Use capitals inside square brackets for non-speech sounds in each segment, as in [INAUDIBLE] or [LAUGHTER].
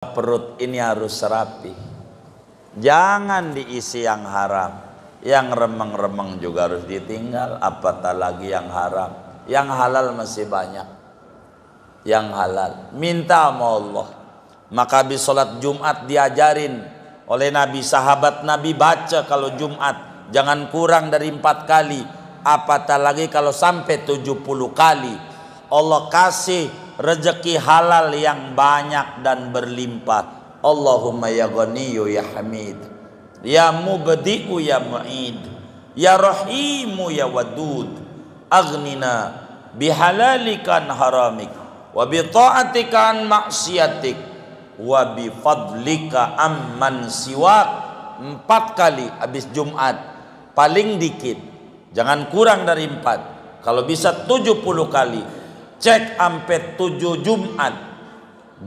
perut ini harus serapi. Jangan diisi yang haram. Yang remeng-remeng juga harus ditinggal. Apatah lagi yang haram. Yang halal masih banyak. Yang halal. Minta sama Allah. Maka di sholat Jumat diajarin oleh Nabi. Sahabat Nabi baca kalau Jumat. Jangan kurang dari empat kali. Apatah lagi kalau sampai 70 kali. Allah kasih rezeki halal yang banyak dan berlimpah. Allahumma ya ghaniyu ya hamid. Ya mubdi'u ya mu'id. Ya rahimu ya wadud. Agnina bihalalikan haramik wa maksiatik wa bi amman siwak. Empat kali habis Jumat paling dikit. Jangan kurang dari empat. Kalau bisa 70 kali Cek sampai tujuh Jumat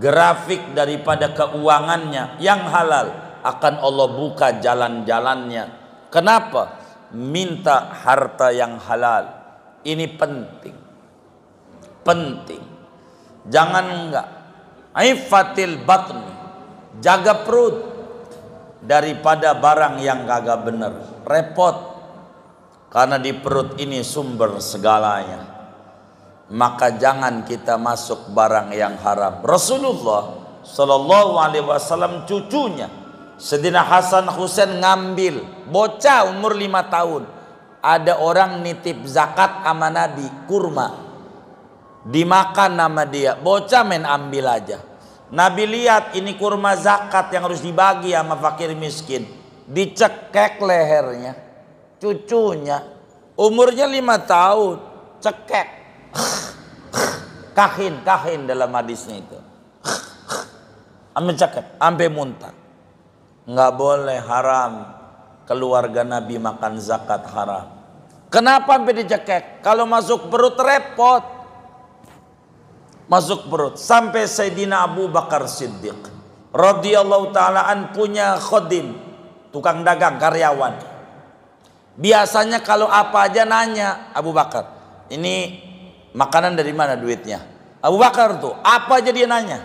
grafik daripada keuangannya yang halal akan Allah buka jalan-jalannya. Kenapa? Minta harta yang halal. Ini penting. Penting. Jangan enggak. Aifatil batni. Jaga perut daripada barang yang kagak benar. Repot. Karena di perut ini sumber segalanya maka jangan kita masuk barang yang haram. Rasulullah Shallallahu Alaihi Wasallam cucunya Sedina Hasan Husain ngambil bocah umur lima tahun ada orang nitip zakat sama Nabi kurma dimakan nama dia bocah main ambil aja Nabi lihat ini kurma zakat yang harus dibagi sama fakir miskin dicekek lehernya cucunya umurnya lima tahun cekek kahin kahin dalam hadisnya itu ambil cakep ambil muntah nggak boleh haram keluarga Nabi makan zakat haram kenapa ambil dicekek kalau masuk perut repot masuk perut sampai Sayyidina Abu Bakar Siddiq radhiyallahu taala an punya khodim tukang dagang karyawan biasanya kalau apa aja nanya Abu Bakar ini makanan dari mana duitnya Abu Bakar tuh, apa aja nanya?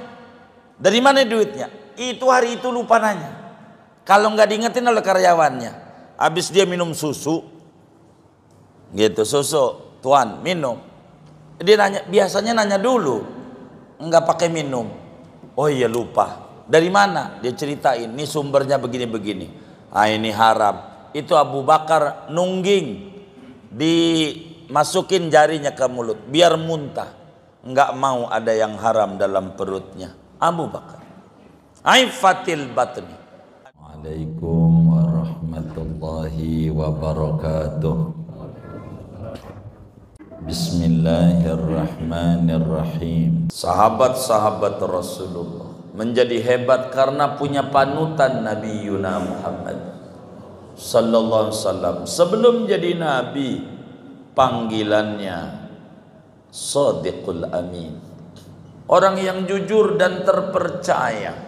Dari mana duitnya? Itu hari itu lupa nanya. Kalau nggak diingetin oleh karyawannya, habis dia minum susu, gitu susu, tuan minum. Dia nanya, biasanya nanya dulu, nggak pakai minum. Oh iya lupa. Dari mana? Dia ceritain, ini sumbernya begini-begini. Ah ini haram. Itu Abu Bakar nungging dimasukin jarinya ke mulut biar muntah nggak mau ada yang haram dalam perutnya. Abu Bakar. Aifatil batni. Assalamualaikum warahmatullahi wabarakatuh. Bismillahirrahmanirrahim. Sahabat-sahabat Rasulullah menjadi hebat karena punya panutan Nabi Yuna Muhammad sallallahu alaihi wasallam. Sebelum jadi nabi, panggilannya Sadiqul amin Orang yang jujur dan terpercaya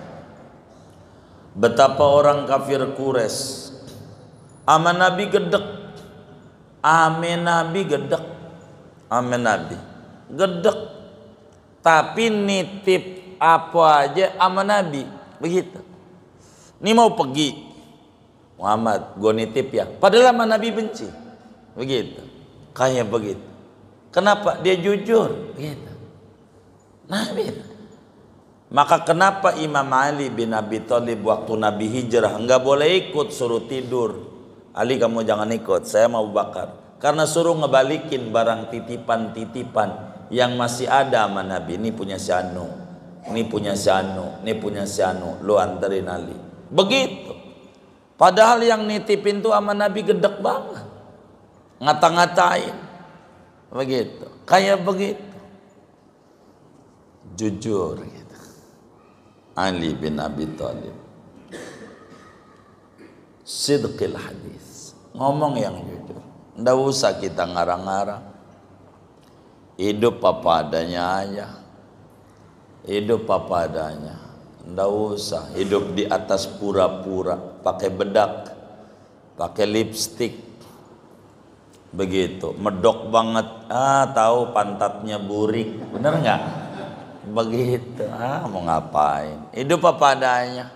Betapa orang kafir kures Aman Nabi gedek Amin Nabi gedek Amin Nabi Gedek Tapi nitip apa aja aman Nabi Begitu Ini mau pergi Muhammad gue nitip ya Padahal aman Nabi benci Begitu Kayak begitu Kenapa? Dia jujur. Gitu. Nabi. Maka kenapa Imam Ali bin Abi Thalib waktu Nabi hijrah enggak boleh ikut suruh tidur. Ali kamu jangan ikut, saya mau bakar. Karena suruh ngebalikin barang titipan-titipan yang masih ada sama Nabi. Ini punya si Anu, ini punya si Anu, ini punya si Anu. Lu anterin Ali. Begitu. Padahal yang nitipin tuh sama Nabi gedek banget. Ngata-ngatain begitu kayak begitu jujur gitu. Ali bin Abi Thalib sidqil hadis ngomong yang jujur ndak usah kita ngarang-ngarang hidup apa adanya aja hidup apa adanya ndak usah hidup di atas pura-pura pakai bedak pakai lipstick begitu medok banget ah tahu pantatnya burik bener nggak begitu ah mau ngapain hidup apa adanya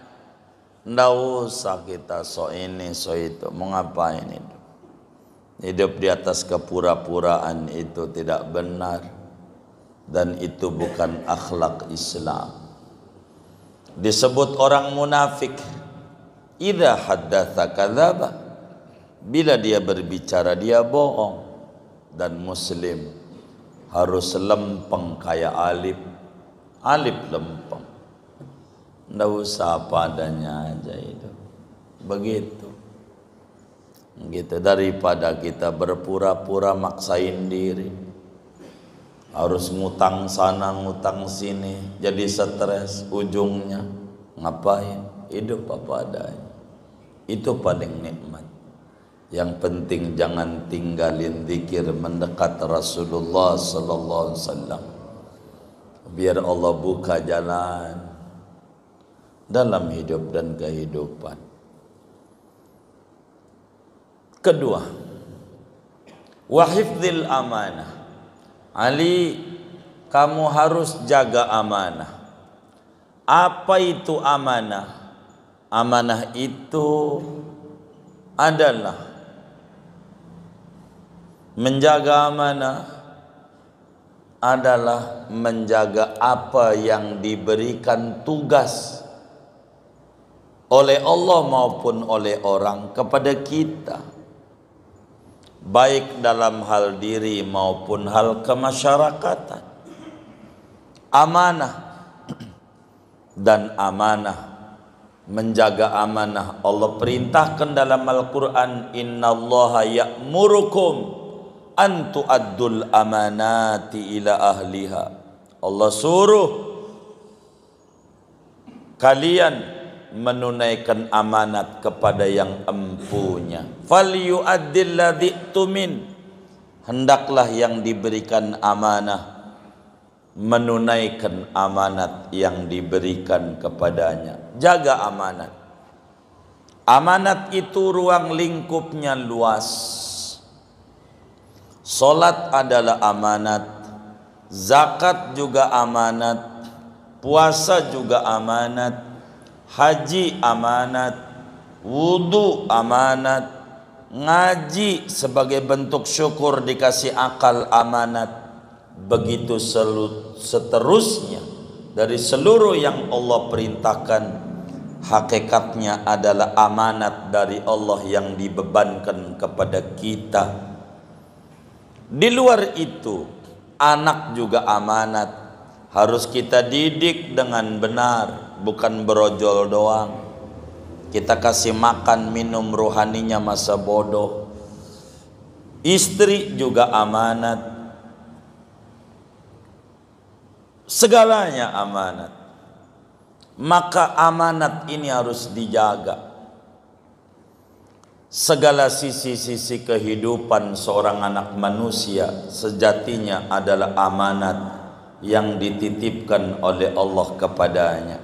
ndak usah kita so ini so itu mau ngapain hidup hidup di atas kepura-puraan itu tidak benar dan itu bukan akhlak Islam disebut orang munafik idza haddatsa kadzaba Bila dia berbicara dia bohong dan muslim harus lempeng kayak alif. Alif lempeng. Tidak usah apa adanya aja itu. Begitu. Gitu daripada kita berpura-pura maksain diri. Harus ngutang sana, ngutang sini, jadi stres ujungnya. Ngapain? Hidup apa adanya. Itu paling nikmat. Yang penting jangan tinggalin dikir mendekat Rasulullah sallallahu alaihi wasallam. Biar Allah buka jalan dalam hidup dan kehidupan. Kedua, Wahidil amanah. Ali, kamu harus jaga amanah. Apa itu amanah? Amanah itu adalah Menjaga amanah adalah menjaga apa yang diberikan tugas oleh Allah maupun oleh orang kepada kita baik dalam hal diri maupun hal kemasyarakatan amanah dan amanah menjaga amanah Allah perintahkan dalam Al-Qur'an ya ya'murukum antu addul amanati ila ahliha. Allah suruh kalian menunaikan amanat kepada yang empunya. tumin Hendaklah yang diberikan amanah menunaikan amanat yang diberikan kepadanya. Jaga amanat. Amanat itu ruang lingkupnya luas. Salat adalah amanat, zakat juga amanat, puasa juga amanat, haji amanat, wudhu amanat, ngaji sebagai bentuk syukur dikasih akal amanat. Begitu seterusnya dari seluruh yang Allah perintahkan hakikatnya adalah amanat dari Allah yang dibebankan kepada kita di luar itu, anak juga amanat. Harus kita didik dengan benar, bukan berojol doang. Kita kasih makan minum rohaninya masa bodoh. Istri juga amanat. Segalanya amanat. Maka amanat ini harus dijaga. Segala sisi-sisi kehidupan seorang anak manusia sejatinya adalah amanat yang dititipkan oleh Allah kepadanya.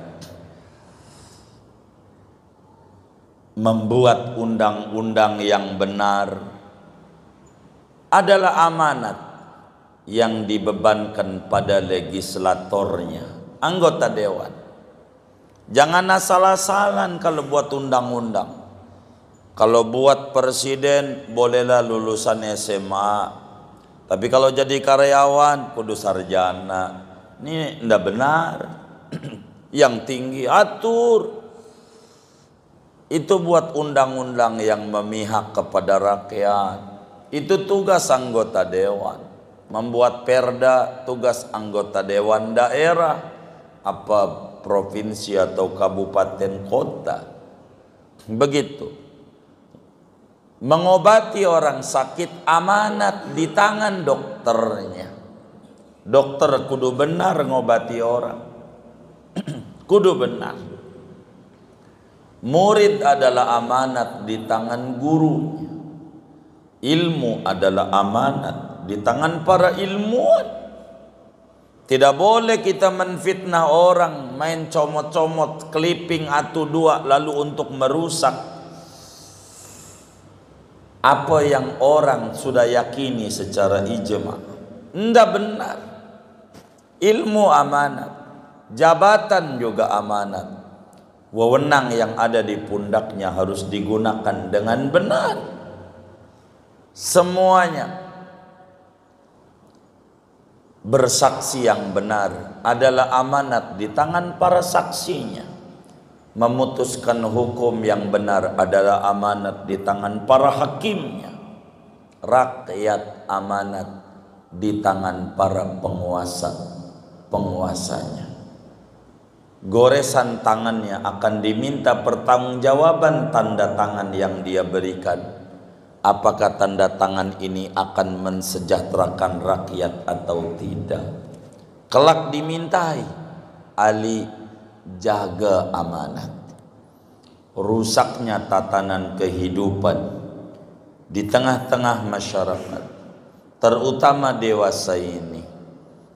Membuat undang-undang yang benar adalah amanat yang dibebankan pada legislatornya, anggota dewan. Jangan asal-asalan kalau buat undang-undang kalau buat presiden bolehlah lulusan SMA. Tapi kalau jadi karyawan kudu sarjana. Ini ndak benar. [CLEARS THROAT] yang tinggi atur. Itu buat undang-undang yang memihak kepada rakyat. Itu tugas anggota dewan. Membuat perda tugas anggota dewan daerah apa provinsi atau kabupaten kota. Begitu mengobati orang sakit amanat di tangan dokternya. Dokter kudu benar mengobati orang. [CLEARS THROAT] kudu benar. Murid adalah amanat di tangan gurunya. Ilmu adalah amanat di tangan para ilmuwan. Tidak boleh kita menfitnah orang, main comot-comot, clipping atau dua lalu untuk merusak apa yang orang sudah yakini secara ijma. Tidak benar. Ilmu amanat, jabatan juga amanat. Wewenang yang ada di pundaknya harus digunakan dengan benar. Semuanya bersaksi yang benar adalah amanat di tangan para saksinya memutuskan hukum yang benar adalah amanat di tangan para hakimnya. Rakyat amanat di tangan para penguasa, penguasanya. Goresan tangannya akan diminta pertanggungjawaban tanda tangan yang dia berikan. Apakah tanda tangan ini akan mensejahterakan rakyat atau tidak? Kelak dimintai Ali jaga amanat. Rusaknya tatanan kehidupan di tengah-tengah masyarakat, terutama dewasa ini.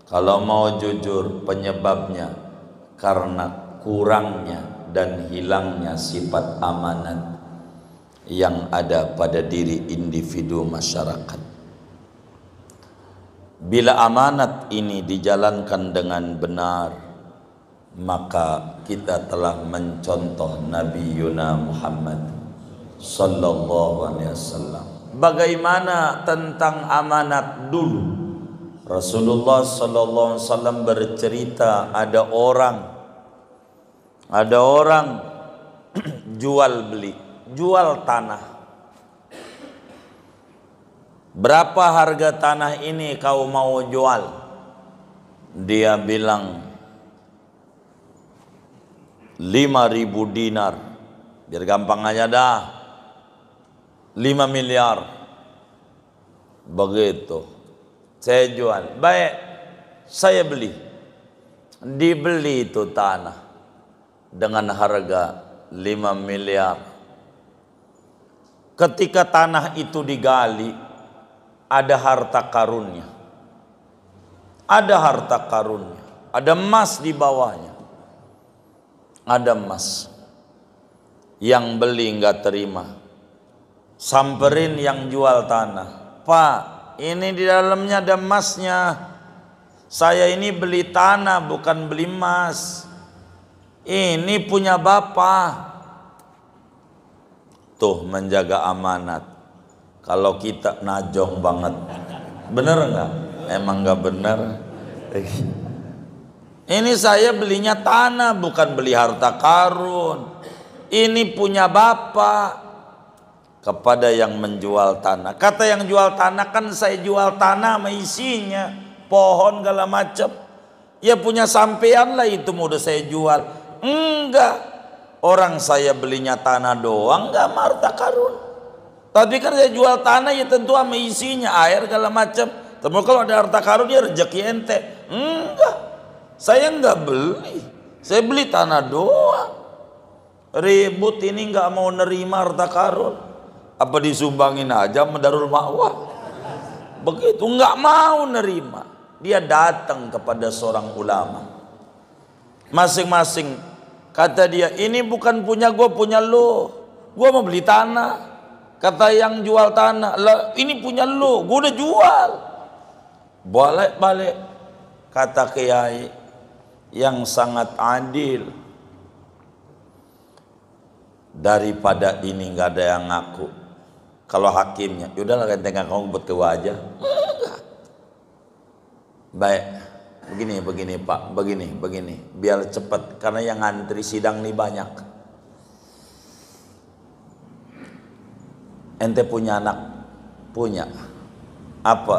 Kalau mau jujur, penyebabnya karena kurangnya dan hilangnya sifat amanat yang ada pada diri individu masyarakat. Bila amanat ini dijalankan dengan benar, maka kita telah mencontoh Nabi Yuna Muhammad sallallahu alaihi wasallam. Bagaimana tentang amanat dulu? Rasulullah sallallahu alaihi wasallam bercerita ada orang ada orang [CLEARS THROAT] jual beli, jual tanah. Berapa harga tanah ini kau mau jual? Dia bilang lima ribu dinar. Biar gampang aja dah. 5 miliar. Begitu. Saya jual. Baik, saya beli. Dibeli itu tanah dengan harga lima miliar. Ketika tanah itu digali, ada harta karunnya. Ada harta karunnya. Ada emas di bawahnya ada emas yang beli nggak terima samperin yang jual tanah pak ini di dalamnya ada emasnya saya ini beli tanah bukan beli emas ini punya bapak tuh menjaga amanat kalau kita najong banget bener nggak emang nggak bener ini saya belinya tanah bukan beli harta karun. Ini punya bapak kepada yang menjual tanah. Kata yang jual tanah kan saya jual tanah sama isinya, pohon segala macam. Ya punya sampean lah itu mudah saya jual. Enggak. Orang saya belinya tanah doang enggak harta karun. Tapi kan saya jual tanah ya tentu sama isinya, air segala macam. Tapi kalau ada harta karun ya rejeki ente. Enggak. Saya nggak beli, saya beli tanah doang. Ribut ini nggak mau nerima harta karun. Apa disumbangin aja mendarul ma'wah. Begitu nggak mau nerima. Dia datang kepada seorang ulama. Masing-masing kata dia ini bukan punya gue punya lo. Gue mau beli tanah. Kata yang jual tanah, lah ini punya lo, gue udah jual. Balik-balik, kata kiai, yang sangat adil daripada ini nggak ada yang ngaku kalau hakimnya yaudahlah ganteng kamu buat aja baik begini begini pak begini begini biar cepat karena yang ngantri sidang ini banyak ente punya anak punya apa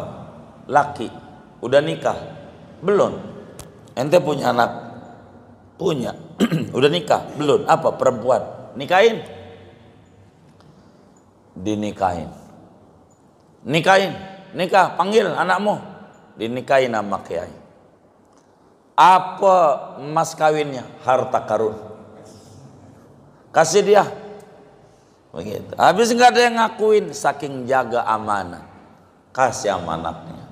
laki udah nikah belum Ente punya anak? Punya. [CLEARS THROAT] Udah nikah? Belum. Apa? Perempuan. Nikahin. Dinikahin. Nikahin. Nikah. Panggil anakmu. Dinikahin sama kiai. Apa mas kawinnya? Harta karun. Kasih dia. Begitu. Habis nggak ada yang ngakuin. Saking jaga amanah. Kasih amanatnya.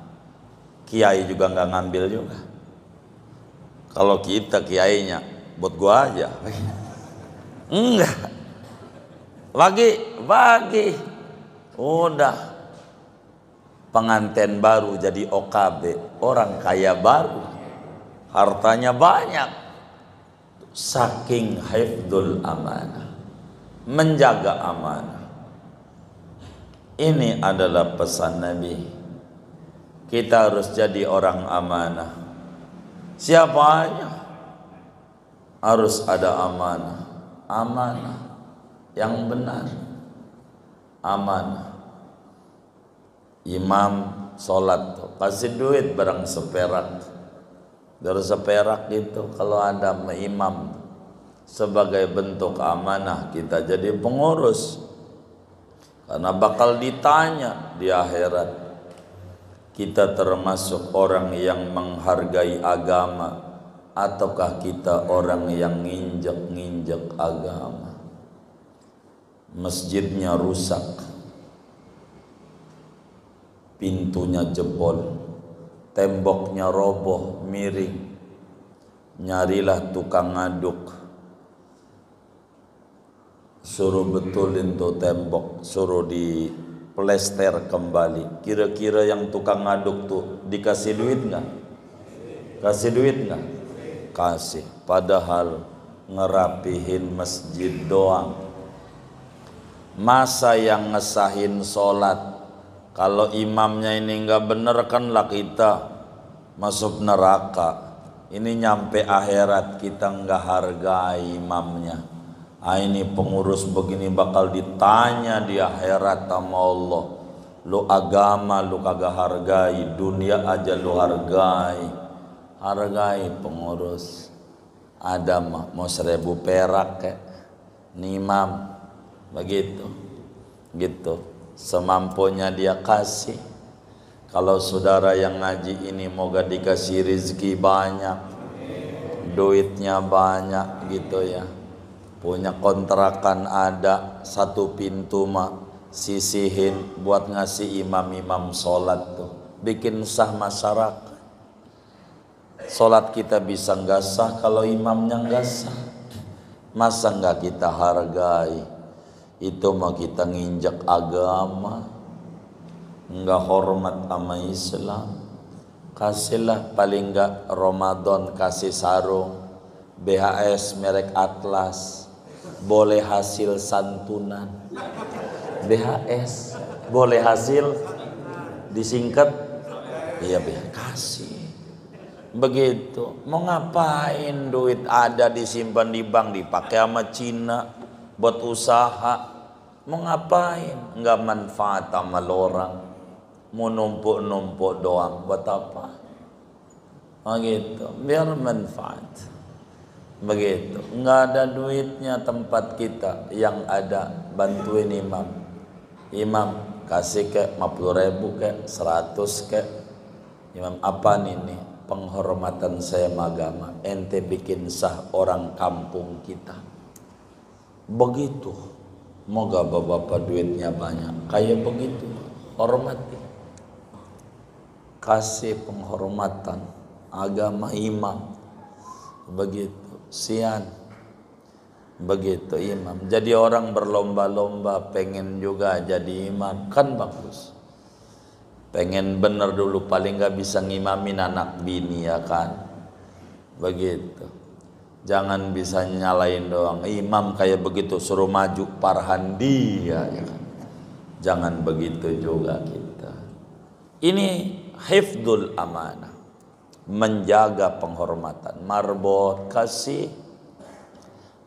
Kiai juga nggak ngambil juga. Kalau kita kiainya, buat gua aja. Enggak. Bagi, bagi. Udah. Penganten baru jadi OKB, orang kaya baru. Hartanya banyak. Saking hifdul amanah. Menjaga amanah. Ini adalah pesan Nabi. Kita harus jadi orang amanah Siapa aja Harus ada amanah. Amanah yang benar. Amanah. Imam sholat tuh. Kasih duit barang seperak. Dari seperak itu kalau ada imam sebagai bentuk amanah kita jadi pengurus. Karena bakal ditanya di akhirat kita termasuk orang yang menghargai agama ataukah kita orang yang nginjek-nginjek agama? Masjidnya rusak. Pintunya jebol. Temboknya roboh, miring. Nyarilah tukang aduk suruh betulin tuh tembok suruh di plester kembali. Kira-kira yang tukang ngaduk tuh dikasih duit nggak? Kasih duit nggak? Kasih. Padahal ngerapihin masjid doang. Masa yang ngesahin sholat kalau imamnya ini nggak bener kan lah kita masuk neraka. Ini nyampe akhirat kita nggak hargai imamnya. Ah, ini pengurus begini bakal ditanya di akhirat sama Allah lu agama lu kagak hargai dunia aja lu hargai hargai pengurus ada mau seribu perak kayak nimam begitu gitu semampunya dia kasih kalau saudara yang ngaji ini moga dikasih rizki banyak duitnya banyak gitu ya punya kontrakan ada satu pintu mak sisihin buat ngasih imam-imam sholat tuh bikin sah masyarakat sholat kita bisa nggak sah kalau imamnya nggak sah masa nggak kita hargai itu mau kita nginjak agama nggak hormat sama Islam kasihlah paling nggak Ramadan kasih sarung BHS merek Atlas boleh hasil santunan BHS boleh hasil disingkat ya biar kasih begitu mau ngapain duit ada disimpan di bank dipakai sama Cina buat usaha mau ngapain nggak manfaat sama orang mau numpuk-numpuk doang buat apa begitu oh, biar manfaat begitu nggak ada duitnya tempat kita yang ada bantuin imam imam kasih ke 50 ribu ke 100 ke imam apa ini penghormatan saya agama ente bikin sah orang kampung kita begitu moga bapak duitnya banyak kayak begitu hormati kasih penghormatan agama imam begitu sian begitu imam jadi orang berlomba-lomba pengen juga jadi imam kan bagus pengen bener dulu paling gak bisa ngimamin anak bini ya kan begitu jangan bisa nyalain doang imam kayak begitu suruh maju parhan dia ya kan jangan begitu juga kita ini hifdul amanah menjaga penghormatan marbot kasih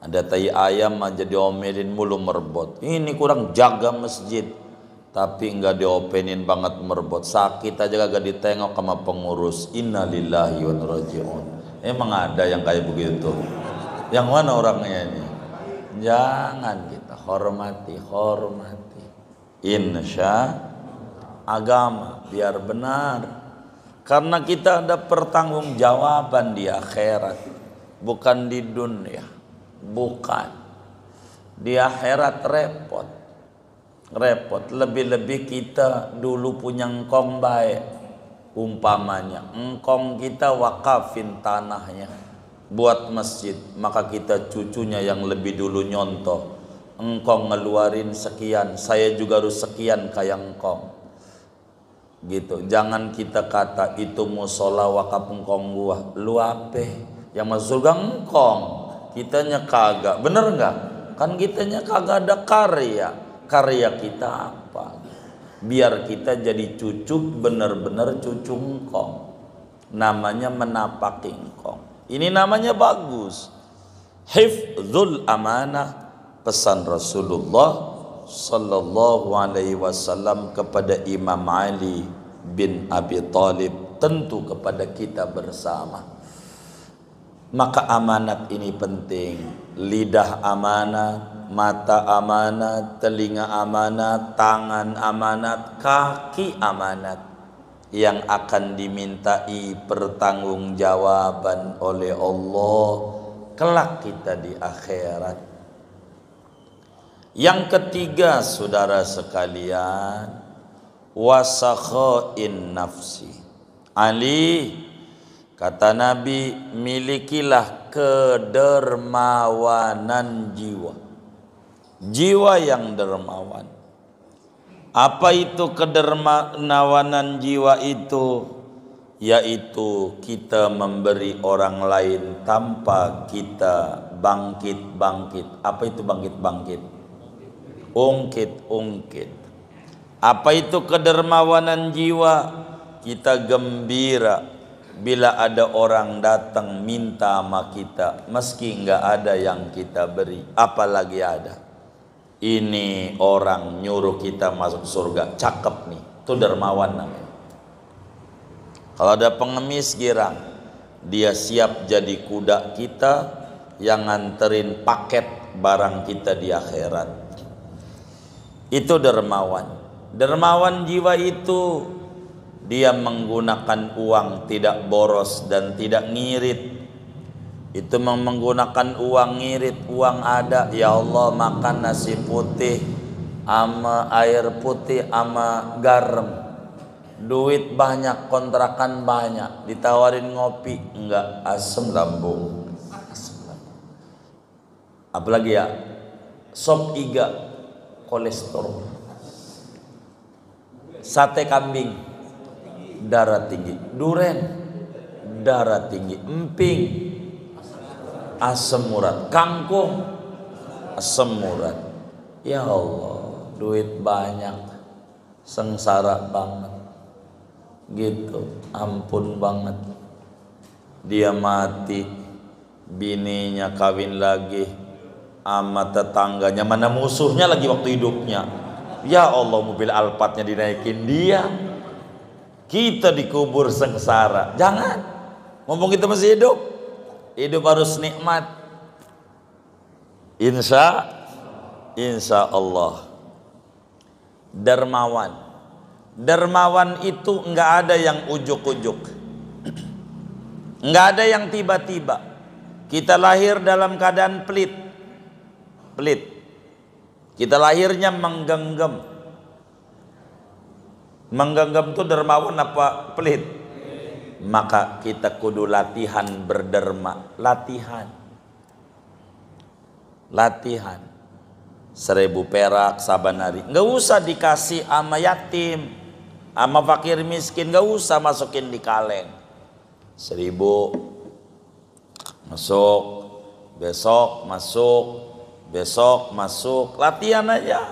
ada tai ayam aja diomelin mulu merbot ini kurang jaga masjid tapi enggak diopenin banget merbot sakit aja gak ditengok sama pengurus innalillahi wa rajiun emang ada yang kayak begitu yang mana orangnya ini jangan kita hormati hormati insya agama biar benar karena kita ada pertanggungjawaban di akhirat, bukan di dunia. Bukan. Di akhirat repot. Repot. Lebih-lebih kita dulu punya engkong baik. Umpamanya, engkong kita wakafin tanahnya buat masjid, maka kita cucunya yang lebih dulu nyontoh engkong ngeluarin sekian, saya juga harus sekian kayak engkong gitu jangan kita kata itu musola wakaf engkong gua lu ape yang masuk surga engkong kitanya kagak bener nggak kan kitanya kagak ada karya karya kita apa biar kita jadi cucu bener-bener cucu engkong namanya menapaki engkong ini namanya bagus hifzul amanah pesan Rasulullah sallallahu alaihi wasallam kepada Imam Ali bin Abi Talib tentu kepada kita bersama. Maka amanat ini penting. Lidah amanat, mata amanat, telinga amanat, tangan amanat, kaki amanat yang akan dimintai pertanggungjawaban oleh Allah kelak kita di akhirat. Yang ketiga, saudara sekalian, in nafsi Ali kata Nabi milikilah kedermawanan jiwa jiwa yang dermawan apa itu kedermawanan jiwa itu yaitu kita memberi orang lain tanpa kita bangkit-bangkit. Apa itu bangkit-bangkit? Ungkit-ungkit. Apa itu kedermawanan jiwa? Kita gembira bila ada orang datang minta sama kita meski enggak ada yang kita beri, apalagi ada. Ini orang nyuruh kita masuk surga, cakep nih. Itu dermawan namanya. Kalau ada pengemis girang, dia siap jadi kuda kita yang nganterin paket barang kita di akhirat. Itu dermawan dermawan jiwa itu dia menggunakan uang tidak boros dan tidak ngirit itu menggunakan uang ngirit uang ada ya Allah makan nasi putih ama air putih ama garam duit banyak kontrakan banyak ditawarin ngopi enggak asem lambung apalagi ya sop iga kolesterol Sate kambing darah tinggi, duren darah tinggi, emping asam urat, kangkung asam urat. Ya Allah, duit banyak, sengsara banget. Gitu, ampun banget. Dia mati, bininya kawin lagi, ama tetangganya, mana musuhnya lagi waktu hidupnya Ya Allah mobil alpatnya dinaikin dia. Kita dikubur sengsara. Jangan. Mumpung kita masih hidup. Hidup harus nikmat. Insya Insya Allah. Dermawan. Dermawan itu nggak ada yang ujuk-ujuk. Nggak ada yang tiba-tiba. Kita lahir dalam keadaan pelit. Pelit kita lahirnya menggenggam. Menggenggam itu dermawan apa pelit? Maka kita kudu latihan berderma, latihan. Latihan. Seribu perak saban hari. Nggak usah dikasih ama yatim, ama fakir miskin, nggak usah masukin di kaleng. Seribu masuk, besok masuk, besok masuk latihan aja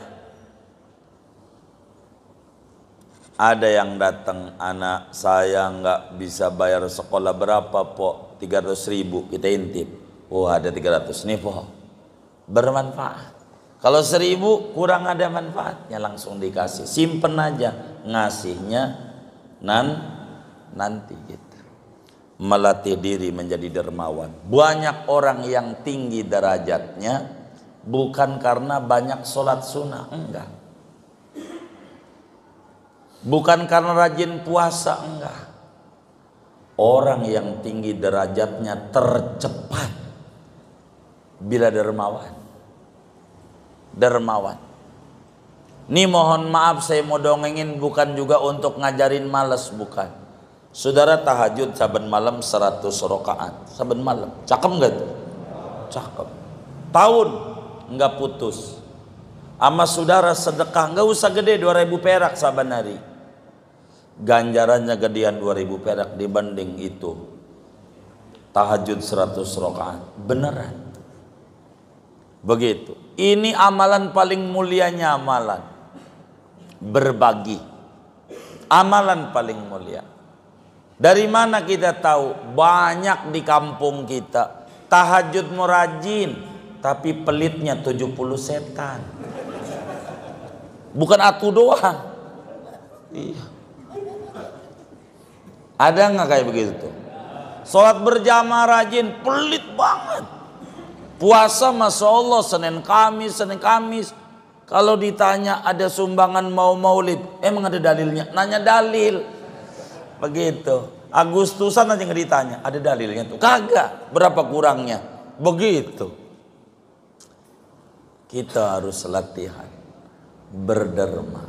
ada yang datang anak saya nggak bisa bayar sekolah berapa po 300 ribu kita intip oh, ada 300 nih po bermanfaat kalau seribu kurang ada manfaatnya langsung dikasih. Simpen aja ngasihnya nan nanti gitu. Melatih diri menjadi dermawan. Banyak orang yang tinggi derajatnya bukan karena banyak sholat sunnah enggak bukan karena rajin puasa enggak orang yang tinggi derajatnya tercepat bila dermawan dermawan ini mohon maaf saya mau dongengin bukan juga untuk ngajarin males bukan saudara tahajud saban malam 100 rokaat saban malam cakep gak tuh cakep tahun nggak putus. Ama saudara sedekah nggak usah gede 2000 perak saban hari. Ganjarannya gedean 2000 perak dibanding itu. Tahajud 100 rakaat. Beneran. Begitu. Ini amalan paling mulianya amalan. Berbagi. Amalan paling mulia. Dari mana kita tahu banyak di kampung kita tahajud murajin tapi pelitnya 70 setan. Bukan atu doang. Iya. Ada nggak kayak begitu tuh? Sholat berjamaah rajin, pelit banget. Puasa Masya Allah, Senin Kamis, Senin Kamis. Kalau ditanya ada sumbangan mau maulid, emang ada dalilnya? Nanya dalil. Begitu. Agustusan aja nggak ditanya, ada dalilnya tuh. Kagak, berapa kurangnya? Begitu kita harus latihan berderma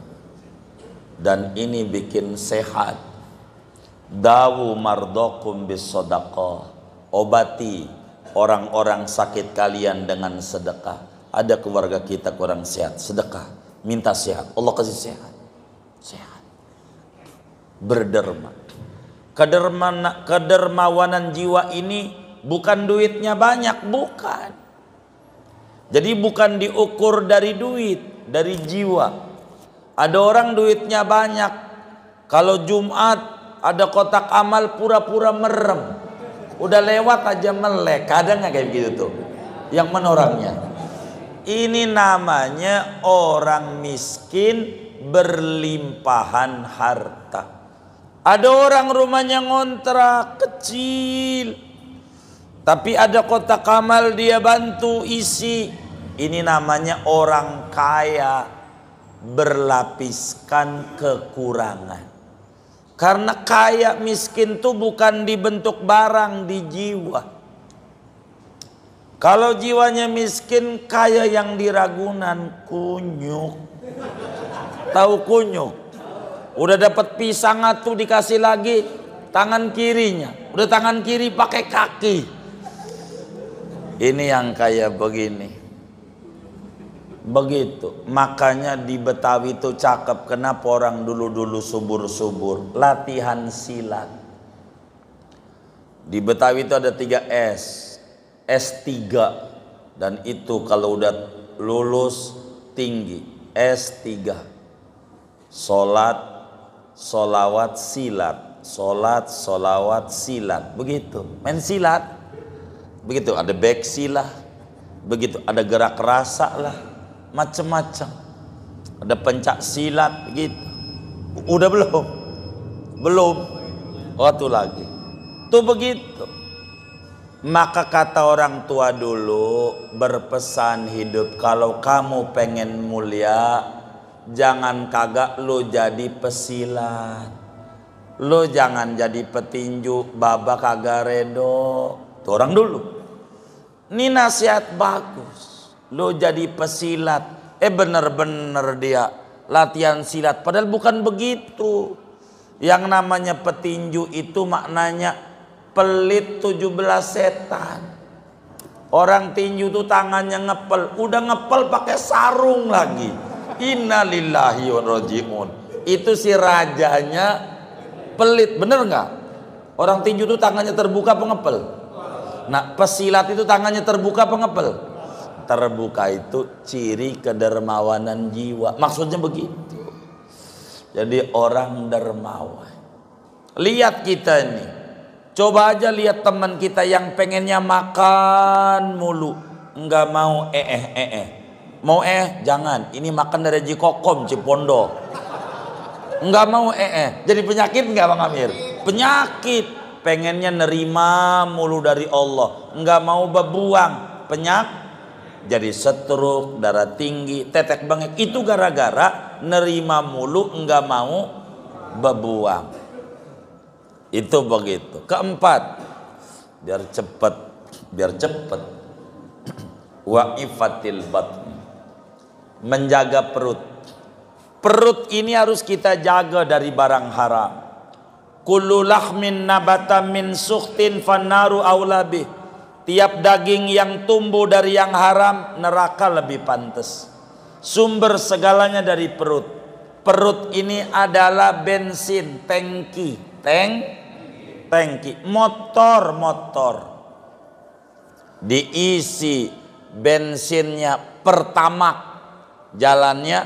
dan ini bikin sehat dawu mardokum bisodako obati orang-orang sakit kalian dengan sedekah ada keluarga kita kurang sehat sedekah minta sehat Allah kasih sehat sehat berderma kedermana kedermawanan jiwa ini bukan duitnya banyak bukan jadi bukan diukur dari duit, dari jiwa. Ada orang duitnya banyak. Kalau Jumat ada kotak amal pura-pura merem. Udah lewat aja melek. Kadang nggak kayak gitu tuh. Yang menorangnya. Ini namanya orang miskin berlimpahan harta. Ada orang rumahnya ngontrak kecil, tapi ada kota Kamal dia bantu isi. Ini namanya orang kaya berlapiskan kekurangan. Karena kaya miskin itu bukan dibentuk barang di jiwa. Kalau jiwanya miskin, kaya yang diragunan kunyuk. Tahu kunyuk? Udah dapat pisang atuh dikasih lagi tangan kirinya. Udah tangan kiri pakai kaki ini yang kayak begini begitu makanya di Betawi itu cakep kenapa orang dulu-dulu subur-subur latihan silat di Betawi itu ada tiga S S3 dan itu kalau udah lulus tinggi S3 Solat Solawat silat Solat solawat silat Begitu main silat begitu ada beksi lah begitu ada gerak rasa lah macam-macam ada pencak silat gitu udah belum belum waktu lagi tuh begitu maka kata orang tua dulu berpesan hidup kalau kamu pengen mulia jangan kagak lu jadi pesilat lu jangan jadi petinju baba kagak redo tuh orang dulu ini nasihat bagus. Lo jadi pesilat. Eh bener-bener dia latihan silat. Padahal bukan begitu. Yang namanya petinju itu maknanya pelit 17 setan. Orang tinju tuh tangannya ngepel. Udah ngepel pakai sarung lagi. Innalillahi wa roji'un. Itu si rajanya pelit. Bener nggak? Orang tinju tuh tangannya terbuka pengepel. Nah, pesilat itu tangannya terbuka pengepel. Terbuka itu ciri kedermawanan jiwa. Maksudnya begitu. Jadi orang dermawan. Lihat kita ini. Coba aja lihat teman kita yang pengennya makan mulu. Enggak mau eh eh eh eh. Mau eh jangan. Ini makan dari Jikokom Cipondo. Enggak mau eh eh. Jadi penyakit enggak Bang Amir? Penyakit pengennya nerima mulu dari Allah nggak mau berbuang penyak jadi setruk darah tinggi tetek bengek itu gara-gara nerima mulu nggak mau berbuang itu begitu keempat biar cepet biar cepat [CLEARS THROAT] waifatil bat menjaga perut perut ini harus kita jaga dari barang haram kullu lahmin nabata min suhtin fannaru aulabi tiap daging yang tumbuh dari yang haram neraka lebih pantas sumber segalanya dari perut perut ini adalah bensin tangki tank tangki motor motor diisi bensinnya pertama jalannya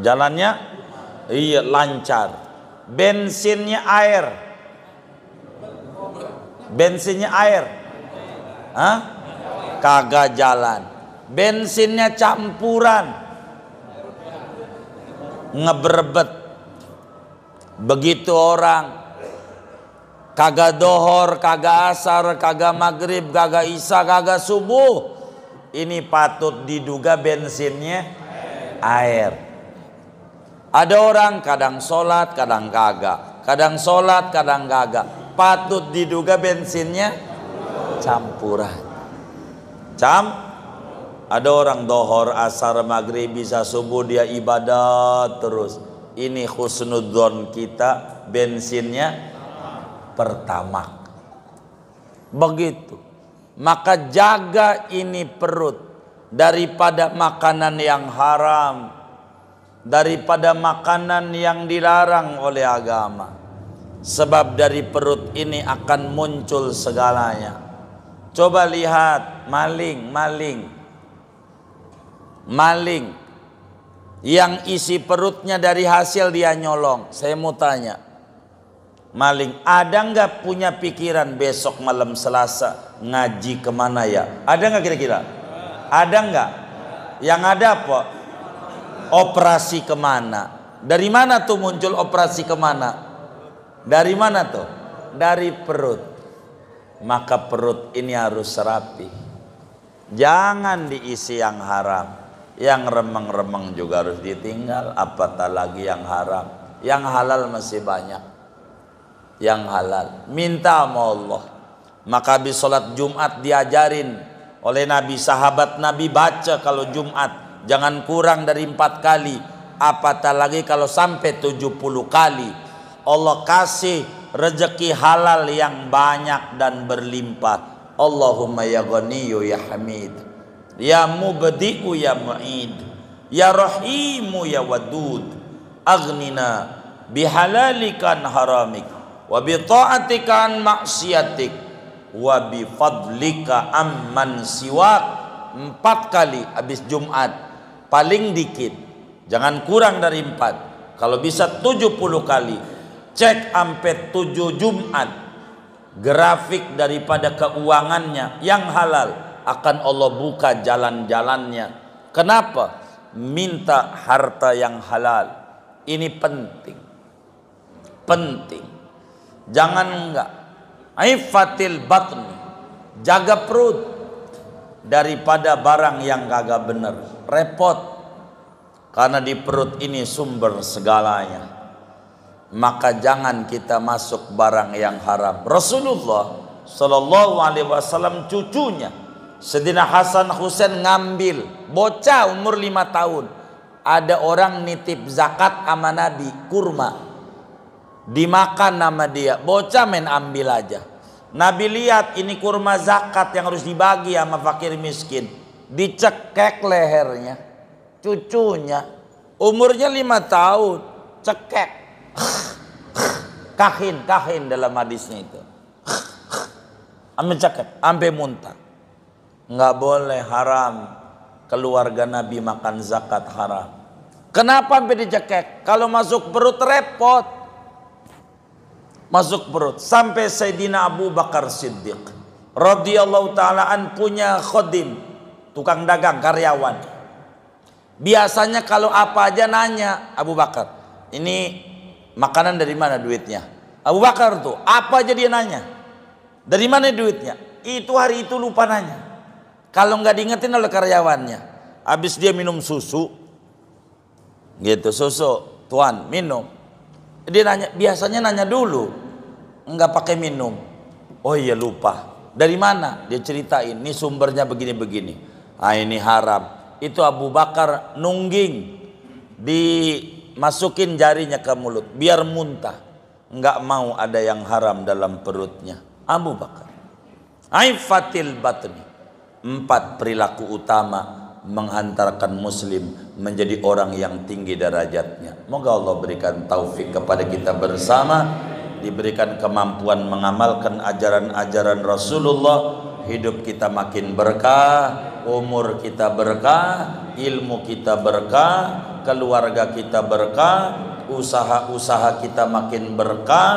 jalannya iya lancar bensinnya air bensinnya air Hah? kagak jalan bensinnya campuran ngeberbet begitu orang kagak dohor kagak asar kagak maghrib kagak isa kagak subuh ini patut diduga bensinnya air. Ada orang kadang sholat, kadang kagak. Kadang sholat, kadang kagak. Patut diduga bensinnya campuran. Cam, ada orang dohor, asar, maghrib, bisa subuh dia ibadah terus. Ini khusnudon kita bensinnya pertama. Begitu. Maka jaga ini perut daripada makanan yang haram, daripada makanan yang dilarang oleh agama sebab dari perut ini akan muncul segalanya coba lihat maling maling maling yang isi perutnya dari hasil dia nyolong saya mau tanya maling ada nggak punya pikiran besok malam selasa ngaji kemana ya ada nggak kira-kira ada nggak yang ada apa operasi kemana dari mana tuh muncul operasi kemana dari mana tuh dari perut maka perut ini harus rapi jangan diisi yang haram yang remeng-remeng juga harus ditinggal apatah lagi yang haram yang halal masih banyak yang halal minta sama Allah maka habis sholat Jumat diajarin oleh Nabi sahabat Nabi baca kalau Jumat jangan kurang dari empat kali apatah lagi kalau sampai 70 kali Allah kasih rezeki halal yang banyak dan berlimpah Allahumma ya ghaniyu ya hamid ya mubdi'u ya mu'id ya rahimu ya wadud aghnina bihalalikan haramik wa bi maksiatik wa bi amman siwak empat kali habis Jumat paling dikit jangan kurang dari empat kalau bisa 70 kali cek sampai 7 Jumat grafik daripada keuangannya yang halal akan Allah buka jalan-jalannya kenapa minta harta yang halal ini penting penting jangan enggak aifatil batni jaga perut daripada barang yang kagak bener repot karena di perut ini sumber segalanya maka jangan kita masuk barang yang haram Rasulullah Shallallahu Alaihi Wasallam cucunya Sedina Hasan Husain ngambil bocah umur lima tahun ada orang nitip zakat sama Nabi kurma dimakan nama dia bocah main ambil aja Nabi lihat ini kurma zakat yang harus dibagi sama fakir miskin. Dicekek lehernya. Cucunya. Umurnya lima tahun. Cekek. Kahin, kahin dalam hadisnya itu. Ambil cekek, ambil muntah. Nggak boleh haram. Keluarga Nabi makan zakat haram. Kenapa sampai dicekek? Kalau masuk perut repot masuk perut sampai Sayyidina Abu Bakar Siddiq radhiyallahu taala an punya khodim tukang dagang karyawan biasanya kalau apa aja nanya Abu Bakar ini makanan dari mana duitnya Abu Bakar tuh apa aja dia nanya dari mana duitnya itu hari itu lupa nanya kalau nggak diingetin oleh karyawannya habis dia minum susu gitu susu tuan minum dia nanya, biasanya nanya dulu. Enggak pakai minum. Oh iya lupa. Dari mana? Dia ceritain, ini sumbernya begini-begini. Ah ini haram. Itu Abu Bakar nungging dimasukin jarinya ke mulut biar muntah. Enggak mau ada yang haram dalam perutnya. Abu Bakar. Aifatil batni. Empat perilaku utama menghantarkan muslim menjadi orang yang tinggi derajatnya. Moga Allah berikan taufik kepada kita bersama, diberikan kemampuan mengamalkan ajaran-ajaran Rasulullah, hidup kita makin berkah, umur kita berkah, ilmu kita berkah, keluarga kita berkah, usaha-usaha kita makin berkah,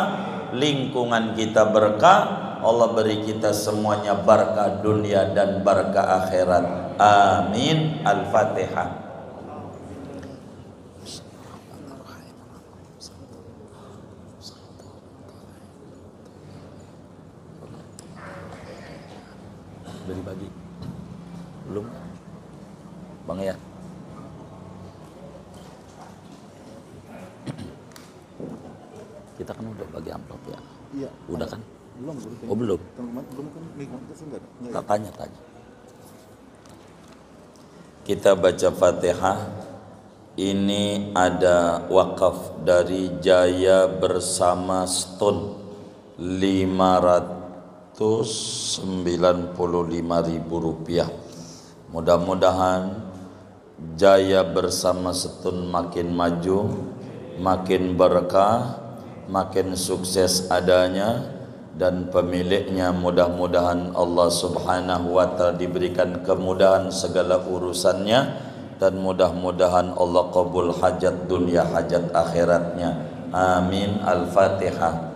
lingkungan kita berkah, Allah beri kita semuanya barakah dunia dan barakah akhirat amin al-fatihah kita baca Fatihah ini ada wakaf dari Jaya Bersama Stone 595 ribu rupiah mudah-mudahan Jaya Bersama Stone makin maju makin berkah makin sukses adanya dan pemiliknya mudah-mudahan Allah Subhanahu wa taala diberikan kemudahan segala urusannya dan mudah-mudahan Allah kabul hajat dunia hajat akhiratnya amin al-fatihah